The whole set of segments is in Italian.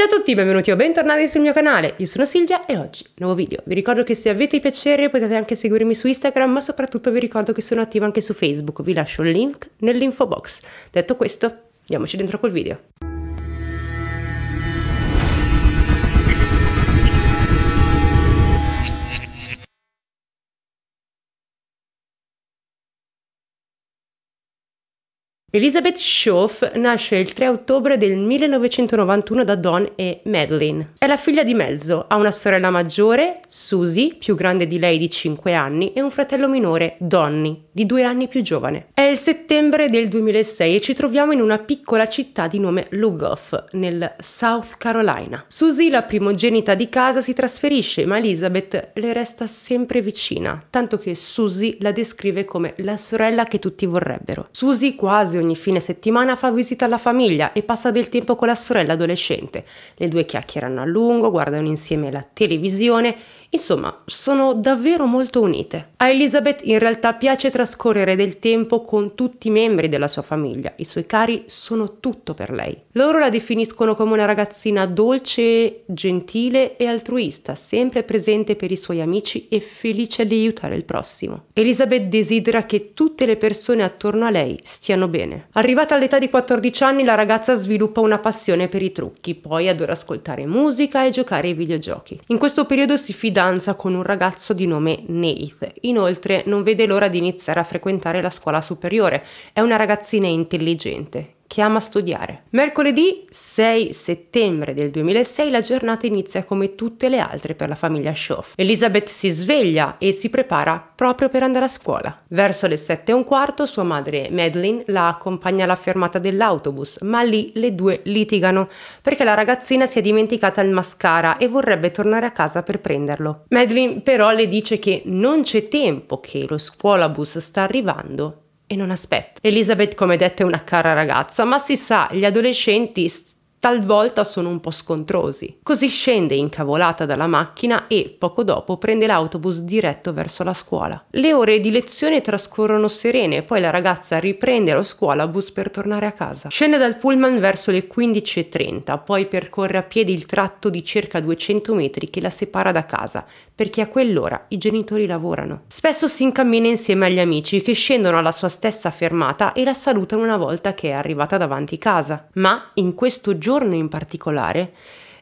Ciao a tutti, benvenuti o bentornati sul mio canale, io sono Silvia e oggi nuovo video. Vi ricordo che se avete piacere potete anche seguirmi su Instagram, ma soprattutto vi ricordo che sono attiva anche su Facebook, vi lascio il link nell'info box. Detto questo, andiamoci dentro col video. Elizabeth Schoff nasce il 3 ottobre del 1991 da Don e Madeleine. È la figlia di mezzo, ha una sorella maggiore, Susie, più grande di lei di 5 anni, e un fratello minore, Donny, di 2 anni più giovane. È il settembre del 2006 e ci troviamo in una piccola città di nome Lugoff, nel South Carolina. Susie, la primogenita di casa, si trasferisce, ma Elizabeth le resta sempre vicina, tanto che Susie la descrive come la sorella che tutti vorrebbero. Susie quasi ogni fine settimana fa visita alla famiglia e passa del tempo con la sorella adolescente. Le due chiacchierano a lungo, guardano insieme la televisione Insomma, sono davvero molto unite. A Elizabeth in realtà piace trascorrere del tempo con tutti i membri della sua famiglia, i suoi cari sono tutto per lei. Loro la definiscono come una ragazzina dolce, gentile e altruista, sempre presente per i suoi amici e felice di aiutare il prossimo. Elizabeth desidera che tutte le persone attorno a lei stiano bene. Arrivata all'età di 14 anni la ragazza sviluppa una passione per i trucchi, poi adora ascoltare musica e giocare ai videogiochi. In questo periodo si fida danza con un ragazzo di nome Nate. Inoltre non vede l'ora di iniziare a frequentare la scuola superiore. È una ragazzina intelligente che ama studiare. Mercoledì 6 settembre del 2006 la giornata inizia come tutte le altre per la famiglia Schoff. Elizabeth si sveglia e si prepara proprio per andare a scuola. Verso le 7 e un quarto sua madre Madeline la accompagna alla fermata dell'autobus, ma lì le due litigano perché la ragazzina si è dimenticata il mascara e vorrebbe tornare a casa per prenderlo. Madeline però le dice che non c'è tempo, che lo scuolabus sta arrivando e non aspetta. Elizabeth, come detto, è una cara ragazza, ma si sa, gli adolescenti talvolta sono un po' scontrosi. Così scende incavolata dalla macchina e poco dopo prende l'autobus diretto verso la scuola. Le ore di lezione trascorrono serene, poi la ragazza riprende lo scuolabus per tornare a casa. Scende dal pullman verso le 15.30, poi percorre a piedi il tratto di circa 200 metri che la separa da casa, perché a quell'ora i genitori lavorano. Spesso si incammina insieme agli amici che scendono alla sua stessa fermata e la salutano una volta che è arrivata davanti casa. Ma in questo giorno giorno in particolare,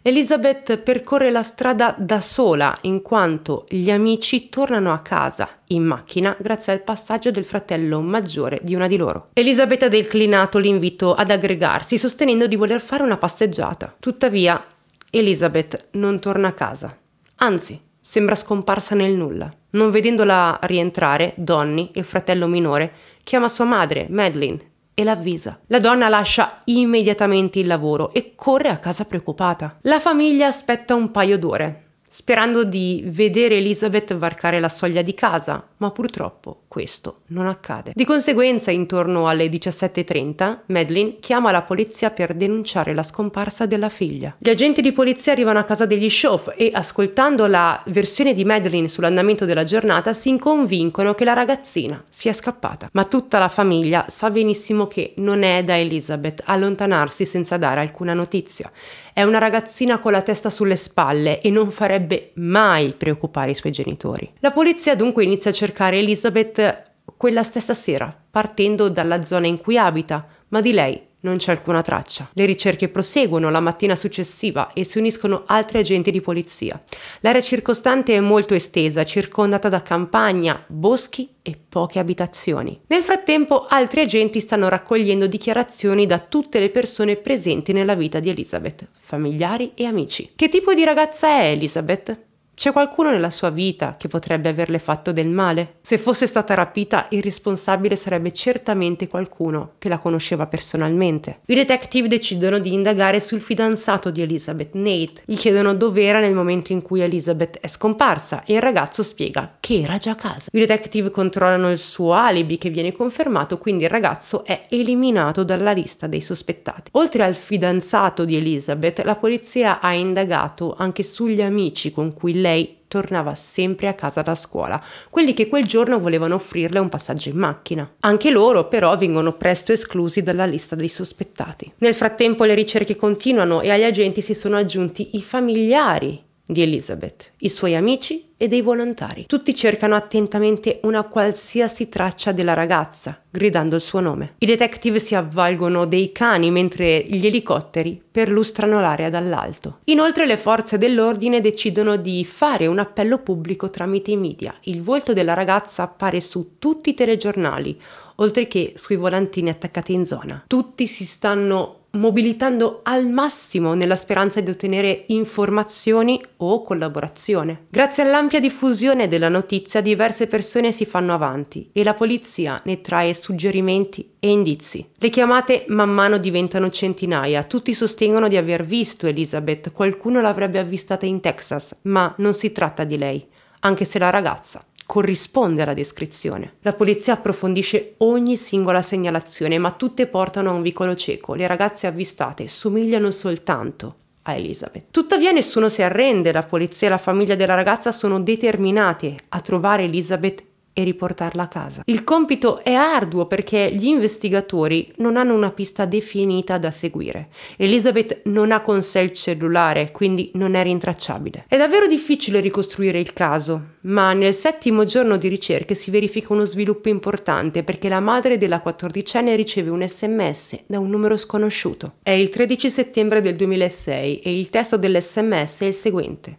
Elizabeth percorre la strada da sola in quanto gli amici tornano a casa in macchina grazie al passaggio del fratello maggiore di una di loro. Elizabeth ha declinato l'invito ad aggregarsi sostenendo di voler fare una passeggiata. Tuttavia, Elizabeth non torna a casa. Anzi, sembra scomparsa nel nulla. Non vedendola rientrare, Donny, il fratello minore, chiama sua madre, Madeline, e l'avvisa. La donna lascia immediatamente il lavoro e corre a casa preoccupata. La famiglia aspetta un paio d'ore, sperando di vedere Elizabeth varcare la soglia di casa, ma purtroppo questo non accade. Di conseguenza, intorno alle 17.30, Madeline chiama la polizia per denunciare la scomparsa della figlia. Gli agenti di polizia arrivano a casa degli Shoff e, ascoltando la versione di Madeline sull'andamento della giornata, si convincono che la ragazzina sia scappata. Ma tutta la famiglia sa benissimo che non è da Elizabeth allontanarsi senza dare alcuna notizia è una ragazzina con la testa sulle spalle e non farebbe mai preoccupare i suoi genitori. La polizia dunque inizia a cercare Elizabeth quella stessa sera, partendo dalla zona in cui abita, ma di lei non c'è alcuna traccia. Le ricerche proseguono la mattina successiva e si uniscono altri agenti di polizia. L'area circostante è molto estesa, circondata da campagna, boschi e poche abitazioni. Nel frattempo altri agenti stanno raccogliendo dichiarazioni da tutte le persone presenti nella vita di Elizabeth, familiari e amici. Che tipo di ragazza è Elizabeth? C'è qualcuno nella sua vita che potrebbe averle fatto del male? Se fosse stata rapita, il responsabile sarebbe certamente qualcuno che la conosceva personalmente. I detective decidono di indagare sul fidanzato di Elizabeth, Nate. Gli chiedono dove era nel momento in cui Elizabeth è scomparsa e il ragazzo spiega che era già a casa. I detective controllano il suo alibi che viene confermato, quindi il ragazzo è eliminato dalla lista dei sospettati. Oltre al fidanzato di Elizabeth, la polizia ha indagato anche sugli amici con cui lei lei tornava sempre a casa da scuola, quelli che quel giorno volevano offrirle un passaggio in macchina. Anche loro però vengono presto esclusi dalla lista dei sospettati. Nel frattempo le ricerche continuano e agli agenti si sono aggiunti i familiari di Elizabeth, i suoi amici e dei volontari. Tutti cercano attentamente una qualsiasi traccia della ragazza, gridando il suo nome. I detective si avvalgono dei cani mentre gli elicotteri perlustrano l'area dall'alto. Inoltre le forze dell'ordine decidono di fare un appello pubblico tramite i media. Il volto della ragazza appare su tutti i telegiornali, oltre che sui volantini attaccati in zona. Tutti si stanno mobilitando al massimo nella speranza di ottenere informazioni o collaborazione. Grazie all'ampia diffusione della notizia diverse persone si fanno avanti e la polizia ne trae suggerimenti e indizi. Le chiamate man mano diventano centinaia, tutti sostengono di aver visto Elizabeth, qualcuno l'avrebbe avvistata in Texas, ma non si tratta di lei, anche se la ragazza corrisponde alla descrizione. La polizia approfondisce ogni singola segnalazione, ma tutte portano a un vicolo cieco. Le ragazze avvistate somigliano soltanto a Elizabeth. Tuttavia nessuno si arrende, la polizia e la famiglia della ragazza sono determinate a trovare Elizabeth e riportarla a casa. Il compito è arduo perché gli investigatori non hanno una pista definita da seguire. Elizabeth non ha con sé il cellulare, quindi non è rintracciabile. È davvero difficile ricostruire il caso, ma nel settimo giorno di ricerche si verifica uno sviluppo importante perché la madre della quattordicenne riceve un sms da un numero sconosciuto. È il 13 settembre del 2006 e il testo dell'sms è il seguente.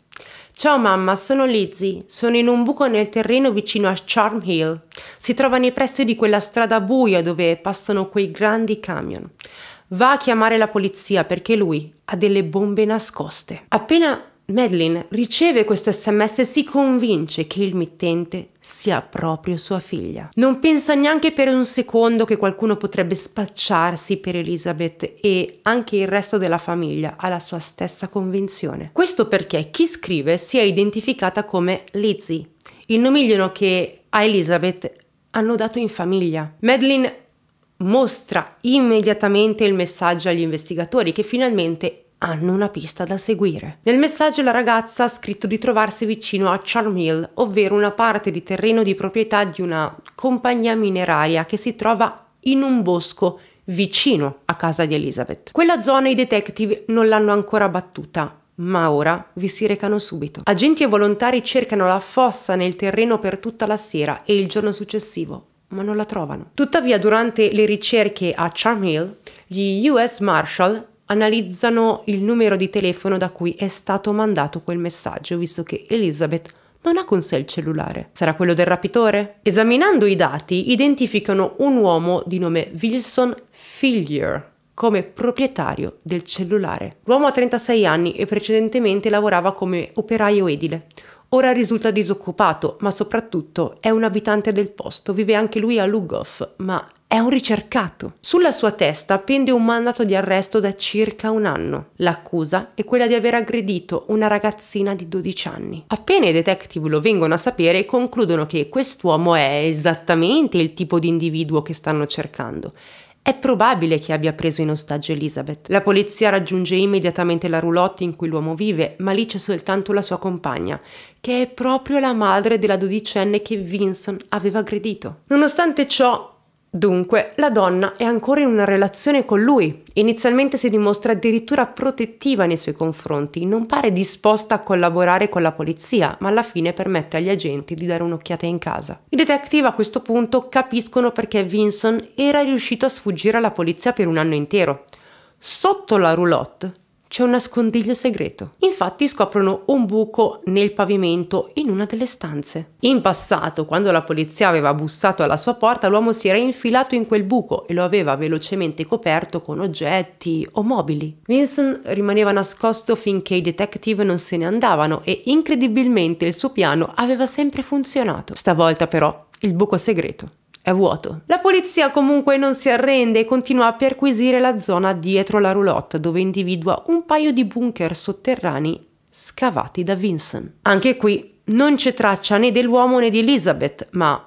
Ciao mamma, sono Lizzie. Sono in un buco nel terreno vicino a Charm Hill. Si trova nei pressi di quella strada buia dove passano quei grandi camion. Va a chiamare la polizia perché lui ha delle bombe nascoste. Appena Madeline riceve questo sms e si convince che il mittente sia proprio sua figlia. Non pensa neanche per un secondo che qualcuno potrebbe spacciarsi per Elizabeth e anche il resto della famiglia ha la sua stessa convinzione. Questo perché chi scrive si è identificata come Lizzie, il nomignolo che a Elizabeth hanno dato in famiglia. Madeline mostra immediatamente il messaggio agli investigatori che finalmente hanno una pista da seguire. Nel messaggio la ragazza ha scritto di trovarsi vicino a Charm Hill, ovvero una parte di terreno di proprietà di una compagnia mineraria che si trova in un bosco vicino a casa di Elizabeth. Quella zona i detective non l'hanno ancora battuta, ma ora vi si recano subito. Agenti e volontari cercano la fossa nel terreno per tutta la sera e il giorno successivo, ma non la trovano. Tuttavia, durante le ricerche a Charm Hill, gli US Marshal analizzano il numero di telefono da cui è stato mandato quel messaggio, visto che Elizabeth non ha con sé il cellulare. Sarà quello del rapitore? Esaminando i dati, identificano un uomo di nome Wilson Fillier come proprietario del cellulare. L'uomo ha 36 anni e precedentemente lavorava come operaio edile. Ora risulta disoccupato, ma soprattutto è un abitante del posto, vive anche lui a Lugoff, ma è un ricercato. Sulla sua testa pende un mandato di arresto da circa un anno. L'accusa è quella di aver aggredito una ragazzina di 12 anni. Appena i detective lo vengono a sapere, concludono che quest'uomo è esattamente il tipo di individuo che stanno cercando è probabile che abbia preso in ostaggio Elizabeth. La polizia raggiunge immediatamente la roulotte in cui l'uomo vive, ma lì c'è soltanto la sua compagna, che è proprio la madre della dodicenne che Vinson aveva aggredito. Nonostante ciò, Dunque, la donna è ancora in una relazione con lui. Inizialmente si dimostra addirittura protettiva nei suoi confronti, non pare disposta a collaborare con la polizia, ma alla fine permette agli agenti di dare un'occhiata in casa. I detective a questo punto capiscono perché Vinson era riuscito a sfuggire alla polizia per un anno intero. Sotto la roulotte c'è un nascondiglio segreto. Infatti scoprono un buco nel pavimento in una delle stanze. In passato, quando la polizia aveva bussato alla sua porta, l'uomo si era infilato in quel buco e lo aveva velocemente coperto con oggetti o mobili. Vincent rimaneva nascosto finché i detective non se ne andavano e incredibilmente il suo piano aveva sempre funzionato. Stavolta però il buco segreto è vuoto. La polizia comunque non si arrende e continua a perquisire la zona dietro la roulotte dove individua un paio di bunker sotterranei scavati da Vincent. Anche qui non c'è traccia né dell'uomo né di Elizabeth, ma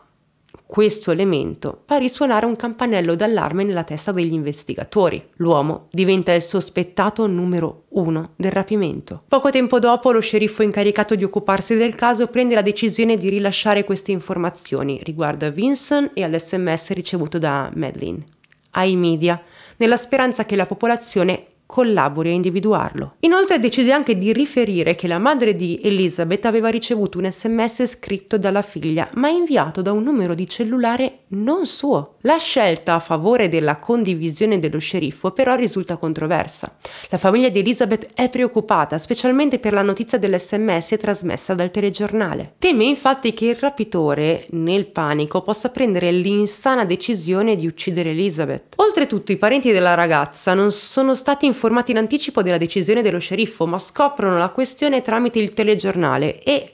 questo elemento fa risuonare un campanello d'allarme nella testa degli investigatori. L'uomo diventa il sospettato numero uno del rapimento. Poco tempo dopo lo sceriffo incaricato di occuparsi del caso prende la decisione di rilasciare queste informazioni riguardo a Vincent e all'SMS ricevuto da Madeleine ai media, nella speranza che la popolazione collabori a individuarlo. Inoltre decide anche di riferire che la madre di Elizabeth aveva ricevuto un sms scritto dalla figlia ma inviato da un numero di cellulare non suo. La scelta a favore della condivisione dello sceriffo però risulta controversa. La famiglia di Elizabeth è preoccupata, specialmente per la notizia dell'SMS trasmessa dal telegiornale. Teme infatti che il rapitore, nel panico, possa prendere l'insana decisione di uccidere Elizabeth. Oltretutto i parenti della ragazza non sono stati informati in anticipo della decisione dello sceriffo, ma scoprono la questione tramite il telegiornale e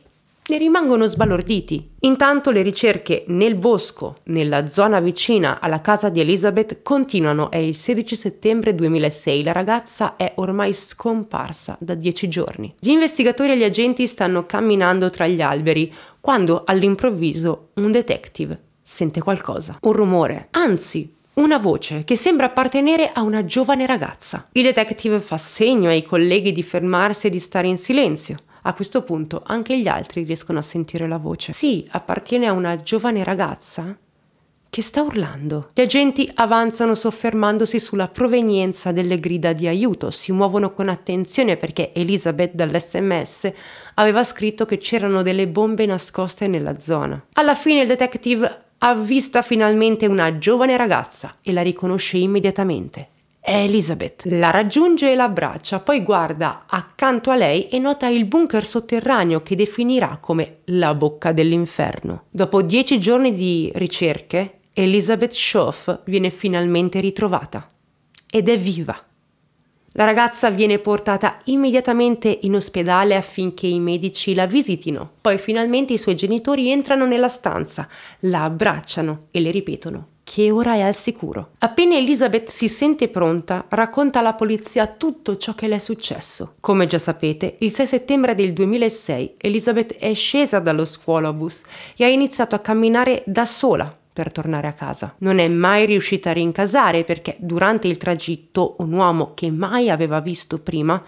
ne rimangono sbalorditi. Intanto le ricerche nel bosco, nella zona vicina alla casa di Elizabeth, continuano e il 16 settembre 2006 la ragazza è ormai scomparsa da dieci giorni. Gli investigatori e gli agenti stanno camminando tra gli alberi quando all'improvviso un detective sente qualcosa, un rumore, anzi una voce che sembra appartenere a una giovane ragazza. Il detective fa segno ai colleghi di fermarsi e di stare in silenzio. A questo punto anche gli altri riescono a sentire la voce. Sì, appartiene a una giovane ragazza che sta urlando. Gli agenti avanzano soffermandosi sulla provenienza delle grida di aiuto, si muovono con attenzione perché Elizabeth dall'SMS aveva scritto che c'erano delle bombe nascoste nella zona. Alla fine il detective avvista finalmente una giovane ragazza e la riconosce immediatamente. È Elizabeth. La raggiunge e la abbraccia, poi guarda accanto a lei e nota il bunker sotterraneo che definirà come la bocca dell'inferno. Dopo dieci giorni di ricerche, Elizabeth Schoff viene finalmente ritrovata ed è viva. La ragazza viene portata immediatamente in ospedale affinché i medici la visitino. Poi finalmente i suoi genitori entrano nella stanza, la abbracciano e le ripetono che ora è al sicuro. Appena Elizabeth si sente pronta, racconta alla polizia tutto ciò che le è successo. Come già sapete, il 6 settembre del 2006 Elizabeth è scesa dallo scuolobus e ha iniziato a camminare da sola per tornare a casa. Non è mai riuscita a rincasare perché durante il tragitto un uomo che mai aveva visto prima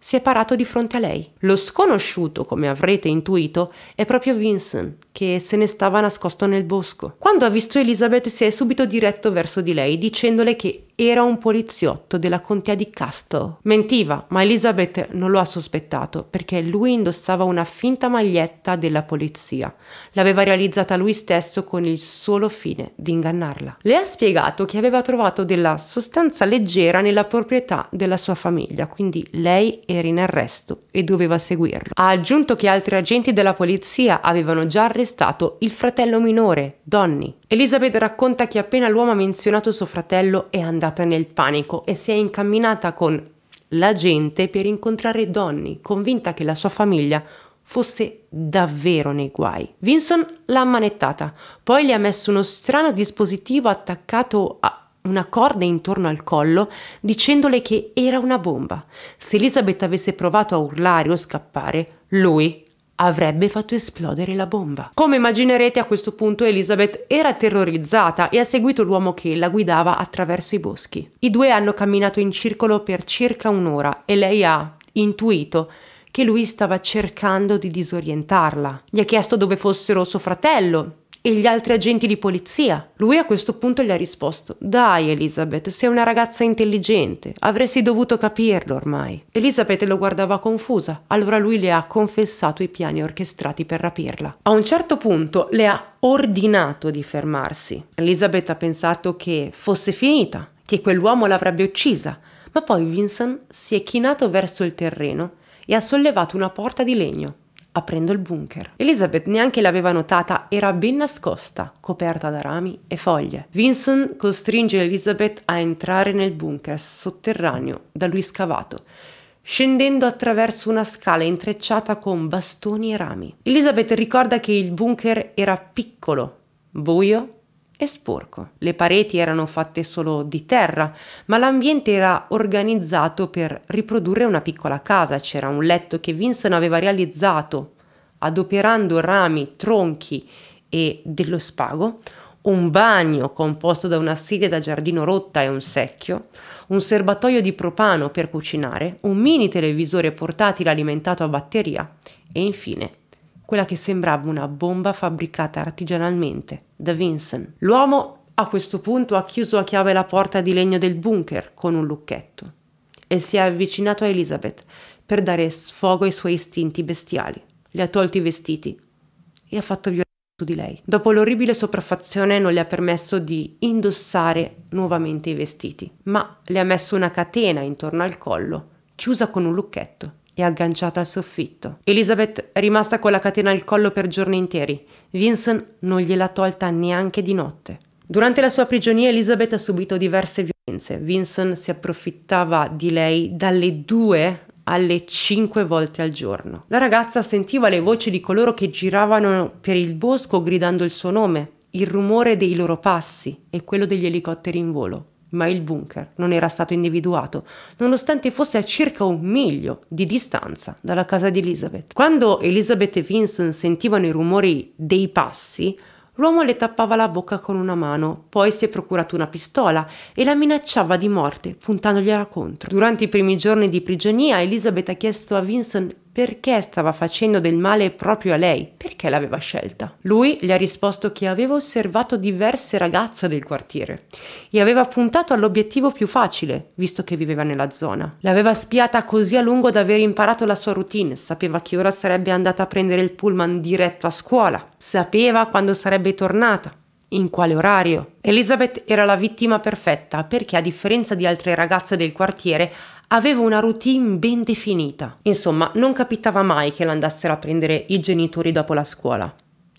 si è parato di fronte a lei. Lo sconosciuto, come avrete intuito, è proprio Vincent, che se ne stava nascosto nel bosco. Quando ha visto Elizabeth si è subito diretto verso di lei, dicendole che era un poliziotto della contea di Castle. Mentiva, ma Elizabeth non lo ha sospettato perché lui indossava una finta maglietta della polizia. L'aveva realizzata lui stesso con il solo fine di ingannarla. Le ha spiegato che aveva trovato della sostanza leggera nella proprietà della sua famiglia, quindi lei era in arresto e doveva seguirlo. Ha aggiunto che altri agenti della polizia avevano già arrestato il fratello minore, Donny, Elizabeth racconta che appena l'uomo ha menzionato suo fratello è andata nel panico e si è incamminata con la gente per incontrare Donny, convinta che la sua famiglia fosse davvero nei guai. Vinson l'ha ammanettata, poi gli ha messo uno strano dispositivo attaccato a una corda intorno al collo dicendole che era una bomba. Se Elizabeth avesse provato a urlare o scappare, lui avrebbe fatto esplodere la bomba. Come immaginerete a questo punto Elizabeth era terrorizzata e ha seguito l'uomo che la guidava attraverso i boschi. I due hanno camminato in circolo per circa un'ora e lei ha intuito che lui stava cercando di disorientarla. Gli ha chiesto dove fossero suo fratello e gli altri agenti di polizia? Lui a questo punto gli ha risposto: Dai, Elizabeth, sei una ragazza intelligente, avresti dovuto capirlo ormai. Elizabeth lo guardava confusa, allora lui le ha confessato i piani orchestrati per rapirla. A un certo punto le ha ordinato di fermarsi. Elizabeth ha pensato che fosse finita, che quell'uomo l'avrebbe uccisa, ma poi Vincent si è chinato verso il terreno e ha sollevato una porta di legno aprendo il bunker. Elizabeth neanche l'aveva notata, era ben nascosta, coperta da rami e foglie. Vincent costringe Elizabeth a entrare nel bunker sotterraneo da lui scavato scendendo attraverso una scala intrecciata con bastoni e rami. Elizabeth ricorda che il bunker era piccolo, buio e sporco. Le pareti erano fatte solo di terra, ma l'ambiente era organizzato per riprodurre una piccola casa. C'era un letto che Vinson aveva realizzato adoperando rami, tronchi e dello spago, un bagno composto da una sedia da giardino rotta e un secchio, un serbatoio di propano per cucinare, un mini televisore portatile alimentato a batteria e infine quella che sembrava una bomba fabbricata artigianalmente da Vincent. L'uomo a questo punto ha chiuso a chiave la porta di legno del bunker con un lucchetto e si è avvicinato a Elizabeth per dare sfogo ai suoi istinti bestiali. Le ha tolti i vestiti e ha fatto violenza su di lei. Dopo l'orribile sopraffazione non le ha permesso di indossare nuovamente i vestiti, ma le ha messo una catena intorno al collo, chiusa con un lucchetto, e agganciata al soffitto. Elizabeth, è rimasta con la catena al collo per giorni interi, Vincent non gliel'ha tolta neanche di notte. Durante la sua prigionia Elizabeth ha subito diverse violenze. Vincent si approfittava di lei dalle due alle cinque volte al giorno. La ragazza sentiva le voci di coloro che giravano per il bosco gridando il suo nome, il rumore dei loro passi e quello degli elicotteri in volo ma il bunker non era stato individuato, nonostante fosse a circa un miglio di distanza dalla casa di Elizabeth. Quando Elizabeth e Vincent sentivano i rumori dei passi, l'uomo le tappava la bocca con una mano, poi si è procurato una pistola e la minacciava di morte puntandogliela contro. Durante i primi giorni di prigionia, Elizabeth ha chiesto a Vincent perché stava facendo del male proprio a lei, perché l'aveva scelta. Lui le ha risposto che aveva osservato diverse ragazze del quartiere e aveva puntato all'obiettivo più facile, visto che viveva nella zona. L'aveva spiata così a lungo da aver imparato la sua routine, sapeva che ora sarebbe andata a prendere il pullman diretto a scuola, sapeva quando sarebbe tornata, in quale orario? Elizabeth era la vittima perfetta perché, a differenza di altre ragazze del quartiere, aveva una routine ben definita. Insomma, non capitava mai che l'andassero a prendere i genitori dopo la scuola.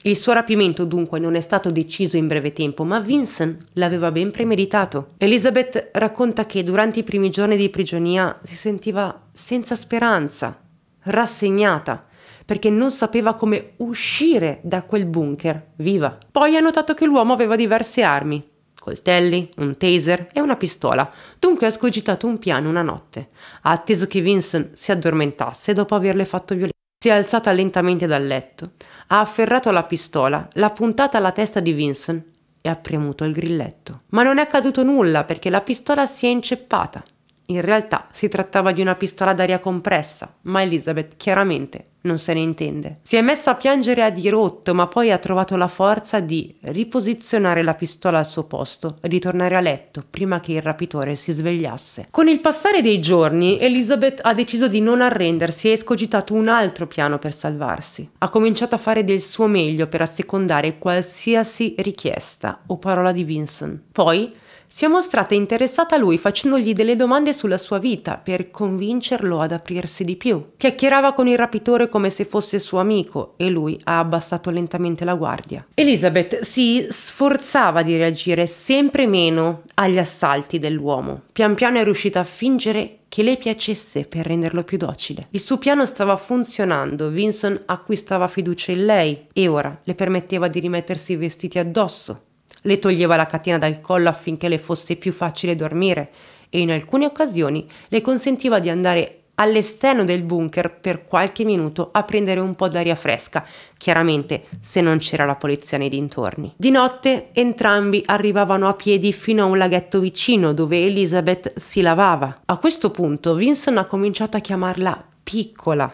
Il suo rapimento dunque non è stato deciso in breve tempo, ma Vincent l'aveva ben premeditato. Elizabeth racconta che durante i primi giorni di prigionia si sentiva senza speranza, rassegnata, perché non sapeva come uscire da quel bunker viva. Poi ha notato che l'uomo aveva diverse armi, coltelli, un taser e una pistola, dunque ha scogitato un piano una notte. Ha atteso che Vincent si addormentasse dopo averle fatto violenza. Si è alzata lentamente dal letto, ha afferrato la pistola, l'ha puntata alla testa di Vincent e ha premuto il grilletto. Ma non è accaduto nulla perché la pistola si è inceppata. In realtà si trattava di una pistola d'aria compressa, ma Elizabeth chiaramente non se ne intende. Si è messa a piangere a dirotto, ma poi ha trovato la forza di riposizionare la pistola al suo posto e di tornare a letto prima che il rapitore si svegliasse. Con il passare dei giorni, Elizabeth ha deciso di non arrendersi e ha escogitato un altro piano per salvarsi. Ha cominciato a fare del suo meglio per assecondare qualsiasi richiesta o parola di Vincent. Poi si è mostrata interessata a lui facendogli delle domande sulla sua vita per convincerlo ad aprirsi di più. Chiacchierava con il rapitore come se fosse suo amico e lui ha abbassato lentamente la guardia. Elizabeth si sforzava di reagire sempre meno agli assalti dell'uomo. Pian piano è riuscita a fingere che le piacesse per renderlo più docile. Il suo piano stava funzionando, Vinson acquistava fiducia in lei e ora le permetteva di rimettersi i vestiti addosso, le toglieva la catena dal collo affinché le fosse più facile dormire e in alcune occasioni le consentiva di andare all'esterno del bunker per qualche minuto a prendere un po' d'aria fresca, chiaramente se non c'era la polizia nei dintorni. Di notte entrambi arrivavano a piedi fino a un laghetto vicino dove Elizabeth si lavava. A questo punto Vincent ha cominciato a chiamarla piccola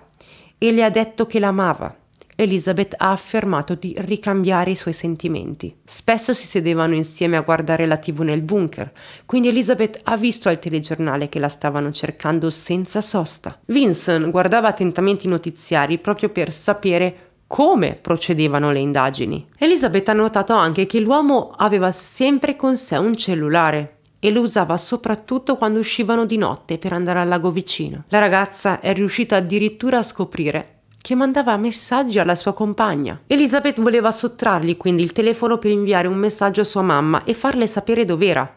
e le ha detto che l'amava. Elizabeth ha affermato di ricambiare i suoi sentimenti. Spesso si sedevano insieme a guardare la tv nel bunker, quindi Elizabeth ha visto al telegiornale che la stavano cercando senza sosta. Vincent guardava attentamente i notiziari proprio per sapere come procedevano le indagini. Elizabeth ha notato anche che l'uomo aveva sempre con sé un cellulare, e lo usava soprattutto quando uscivano di notte per andare al lago vicino. La ragazza è riuscita addirittura a scoprire che mandava messaggi alla sua compagna. Elizabeth voleva sottrargli quindi il telefono per inviare un messaggio a sua mamma e farle sapere dov'era.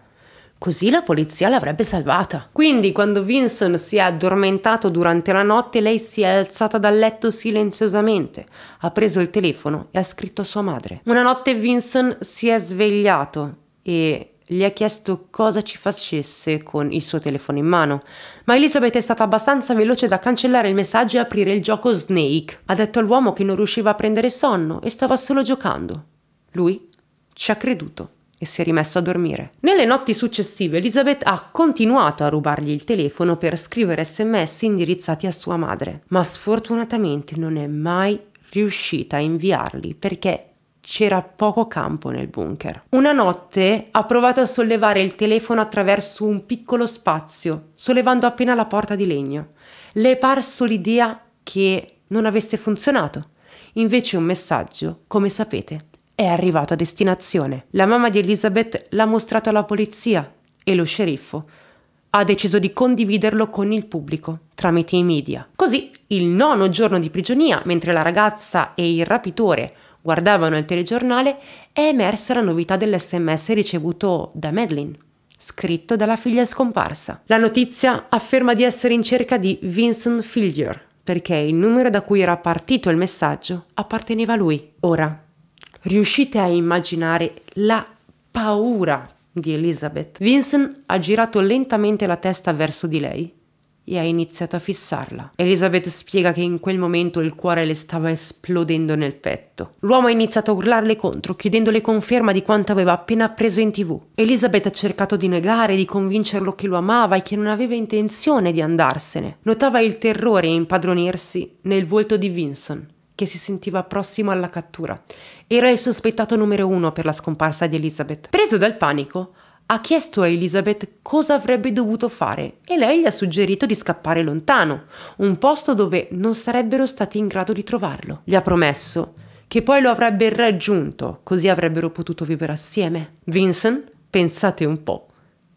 Così la polizia l'avrebbe salvata. Quindi, quando Vincent si è addormentato durante la notte, lei si è alzata dal letto silenziosamente, ha preso il telefono e ha scritto a sua madre. Una notte Vincent si è svegliato e gli ha chiesto cosa ci facesse con il suo telefono in mano, ma Elizabeth è stata abbastanza veloce da cancellare il messaggio e aprire il gioco Snake. Ha detto all'uomo che non riusciva a prendere sonno e stava solo giocando. Lui ci ha creduto e si è rimesso a dormire. Nelle notti successive Elizabeth ha continuato a rubargli il telefono per scrivere sms indirizzati a sua madre, ma sfortunatamente non è mai riuscita a inviarli perché c'era poco campo nel bunker. Una notte ha provato a sollevare il telefono attraverso un piccolo spazio, sollevando appena la porta di legno. Le è parso l'idea che non avesse funzionato. Invece un messaggio, come sapete, è arrivato a destinazione. La mamma di Elizabeth l'ha mostrato alla polizia e lo sceriffo ha deciso di condividerlo con il pubblico tramite i media. Così, il nono giorno di prigionia, mentre la ragazza e il rapitore guardavano il telegiornale è emersa la novità dell'SMS ricevuto da Madeline, scritto dalla figlia scomparsa. La notizia afferma di essere in cerca di Vincent Fillier, perché il numero da cui era partito il messaggio apparteneva a lui. Ora, riuscite a immaginare la paura di Elizabeth? Vincent ha girato lentamente la testa verso di lei e ha iniziato a fissarla. Elizabeth spiega che in quel momento il cuore le stava esplodendo nel petto. L'uomo ha iniziato a urlarle contro, chiedendole conferma di quanto aveva appena appreso in tv. Elizabeth ha cercato di negare, di convincerlo che lo amava e che non aveva intenzione di andarsene. Notava il terrore impadronirsi nel volto di Vinson che si sentiva prossimo alla cattura. Era il sospettato numero uno per la scomparsa di Elizabeth. Preso dal panico, ha chiesto a Elizabeth cosa avrebbe dovuto fare e lei gli ha suggerito di scappare lontano, un posto dove non sarebbero stati in grado di trovarlo. Gli ha promesso che poi lo avrebbe raggiunto, così avrebbero potuto vivere assieme. Vincent, pensate un po',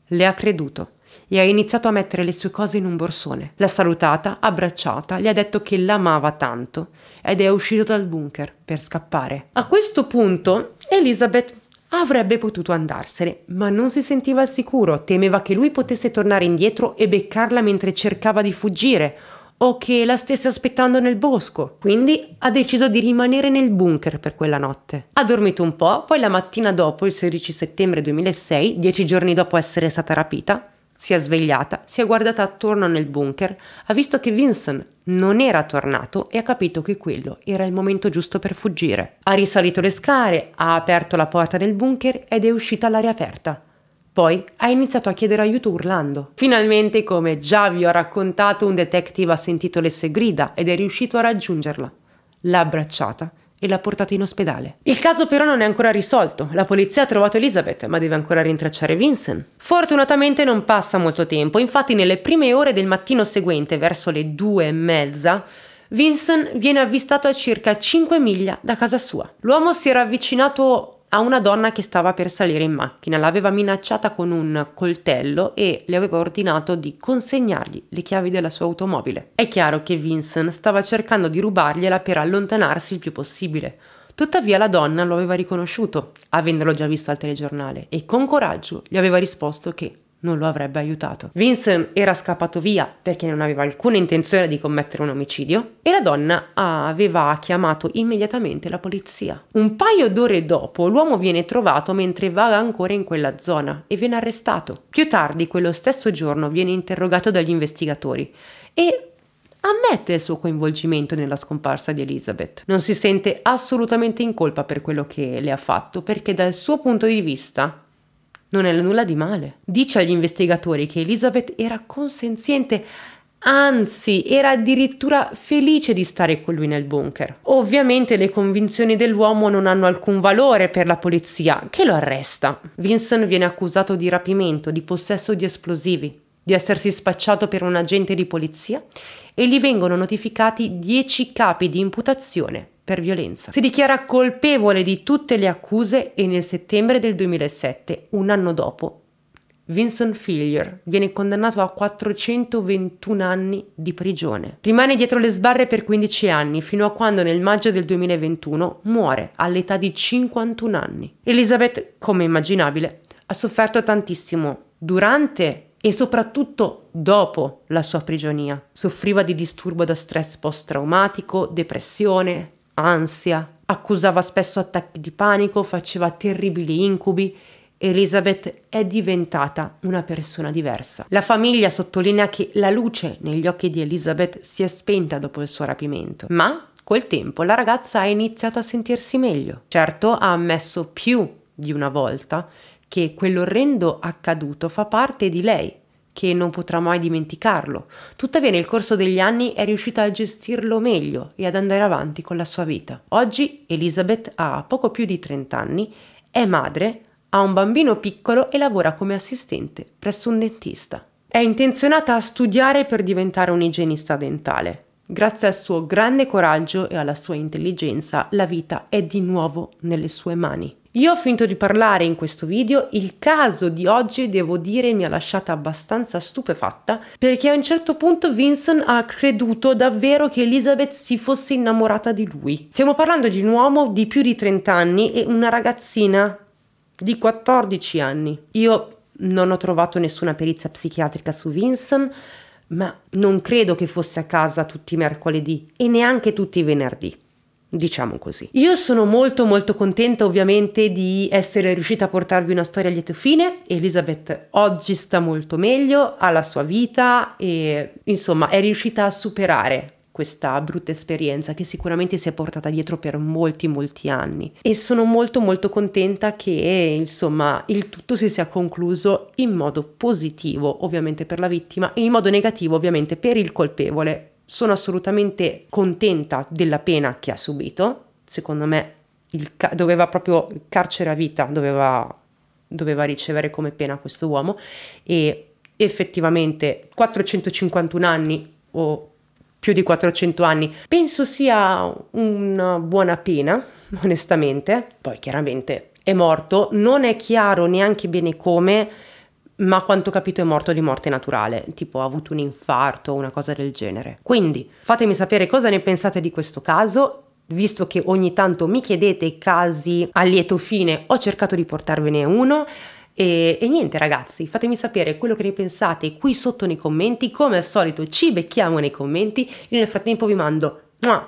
le ha creduto e ha iniziato a mettere le sue cose in un borsone. L'ha salutata, abbracciata, gli ha detto che l'amava tanto ed è uscito dal bunker per scappare. A questo punto Elizabeth Avrebbe potuto andarsene, ma non si sentiva al sicuro, temeva che lui potesse tornare indietro e beccarla mentre cercava di fuggire, o che la stesse aspettando nel bosco. Quindi ha deciso di rimanere nel bunker per quella notte. Ha dormito un po', poi la mattina dopo, il 16 settembre 2006, dieci giorni dopo essere stata rapita, si è svegliata, si è guardata attorno nel bunker, ha visto che Vincent non era tornato e ha capito che quello era il momento giusto per fuggire. Ha risalito le scale, ha aperto la porta del bunker ed è uscita all'aria aperta. Poi ha iniziato a chiedere aiuto urlando. Finalmente, come già vi ho raccontato, un detective ha sentito le sue grida ed è riuscito a raggiungerla. L'ha abbracciata e l'ha portata in ospedale. Il caso però non è ancora risolto. La polizia ha trovato Elizabeth, ma deve ancora rintracciare Vincent. Fortunatamente non passa molto tempo, infatti nelle prime ore del mattino seguente, verso le due e mezza, Vincent viene avvistato a circa 5 miglia da casa sua. L'uomo si era avvicinato a una donna che stava per salire in macchina. L'aveva minacciata con un coltello e le aveva ordinato di consegnargli le chiavi della sua automobile. È chiaro che Vincent stava cercando di rubargliela per allontanarsi il più possibile. Tuttavia la donna lo aveva riconosciuto, avendolo già visto al telegiornale, e con coraggio gli aveva risposto che non lo avrebbe aiutato. Vincent era scappato via perché non aveva alcuna intenzione di commettere un omicidio e la donna aveva chiamato immediatamente la polizia. Un paio d'ore dopo l'uomo viene trovato mentre vaga ancora in quella zona e viene arrestato. Più tardi, quello stesso giorno, viene interrogato dagli investigatori e ammette il suo coinvolgimento nella scomparsa di Elizabeth. Non si sente assolutamente in colpa per quello che le ha fatto perché dal suo punto di vista non è nulla di male. Dice agli investigatori che Elizabeth era consenziente Anzi, era addirittura felice di stare con lui nel bunker. Ovviamente le convinzioni dell'uomo non hanno alcun valore per la polizia, che lo arresta. Vincent viene accusato di rapimento, di possesso di esplosivi, di essersi spacciato per un agente di polizia e gli vengono notificati 10 capi di imputazione per violenza. Si dichiara colpevole di tutte le accuse e nel settembre del 2007, un anno dopo, Vincent Fillier viene condannato a 421 anni di prigione. Rimane dietro le sbarre per 15 anni, fino a quando nel maggio del 2021 muore all'età di 51 anni. Elizabeth, come immaginabile, ha sofferto tantissimo durante e soprattutto dopo la sua prigionia. Soffriva di disturbo da stress post-traumatico, depressione, ansia, accusava spesso attacchi di panico, faceva terribili incubi. Elizabeth è diventata una persona diversa. La famiglia sottolinea che la luce negli occhi di Elizabeth si è spenta dopo il suo rapimento, ma col tempo la ragazza ha iniziato a sentirsi meglio. Certo, ha ammesso più di una volta che quell'orrendo accaduto fa parte di lei che non potrà mai dimenticarlo. Tuttavia nel corso degli anni è riuscita a gestirlo meglio e ad andare avanti con la sua vita. Oggi Elizabeth ha poco più di 30 anni, è madre, ha un bambino piccolo e lavora come assistente presso un dentista. È intenzionata a studiare per diventare un igienista dentale. Grazie al suo grande coraggio e alla sua intelligenza, la vita è di nuovo nelle sue mani. Io ho finito di parlare in questo video, il caso di oggi devo dire mi ha lasciata abbastanza stupefatta perché a un certo punto Vincent ha creduto davvero che Elizabeth si fosse innamorata di lui. Stiamo parlando di un uomo di più di 30 anni e una ragazzina di 14 anni. Io non ho trovato nessuna perizia psichiatrica su Vincent, ma non credo che fosse a casa tutti i mercoledì e neanche tutti i venerdì diciamo così. Io sono molto molto contenta ovviamente di essere riuscita a portarvi una storia a lieto fine, Elizabeth oggi sta molto meglio, ha la sua vita e insomma è riuscita a superare questa brutta esperienza che sicuramente si è portata dietro per molti molti anni e sono molto molto contenta che insomma il tutto si sia concluso in modo positivo ovviamente per la vittima e in modo negativo ovviamente per il colpevole sono assolutamente contenta della pena che ha subito, secondo me doveva proprio carcere a vita, doveva, doveva ricevere come pena questo uomo e effettivamente 451 anni o più di 400 anni penso sia una buona pena, onestamente, poi chiaramente è morto, non è chiaro neanche bene come ma quanto ho capito è morto di morte naturale, tipo ha avuto un infarto o una cosa del genere. Quindi fatemi sapere cosa ne pensate di questo caso visto che ogni tanto mi chiedete casi a lieto fine, ho cercato di portarvene uno. E, e, niente ragazzi, fatemi sapere quello che ne pensate qui sotto nei commenti, come al solito ci becchiamo nei commenti, io nel frattempo vi mando... Mua!